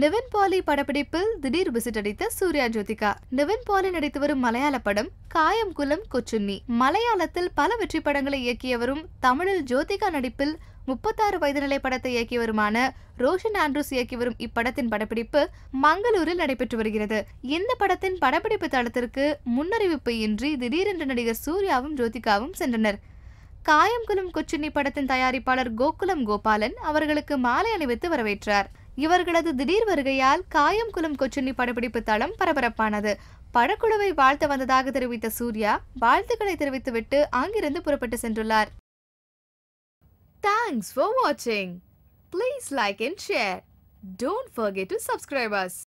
Nivin poly படப்பிடிப்பில் திடீர் visit அடித்த சூர்யா ஜோதிகா நிவின் பாலி நடித்து வரும் மலையாள படம் காயம் குலம் கொச்சுன்னி மலையாளத்தில் பல வெற்றி படங்களை இயக்கியவரும் தமிழில் ஜோதிகா நடிப்பில் முப்பத்தாறு வயது நிலை படத்தை இயக்கியவருமான ரோஷன் ஆண்ட்ரூஸ் இயக்கி வரும் இப்படத்தின் படப்பிடிப்பு மங்களூரில் நடைபெற்று வருகிறது இந்த படத்தின் படப்பிடிப்பு தளத்திற்கு முன்னறிவிப்பு இன்றி திடீரென்று நடிகர் சூர்யாவும் ஜோதிகாவும் சென்றனர் காயம்குலம் கொச்சுன்னி படத்தின் தயாரிப்பாளர் கோகுலம் கோபாலன் அவர்களுக்கு மாலை அணிவித்து வரவேற்றார் இவர்களது திடீர் வருகையால் காயம் குலம் கொச்சுண்ணி படப்பிடிப்பு தளம் பரபரப்பானது படக்குழுவை வாழ்த்த வந்ததாக தெரிவித்த சூர்யா வாழ்த்துக்களை தெரிவித்துவிட்டு அங்கிருந்து புறப்பட்டு சென்றுள்ளார் தேங்க்ஸ் ஃபார் வாட்சிங் please like and share don't forget to subscribers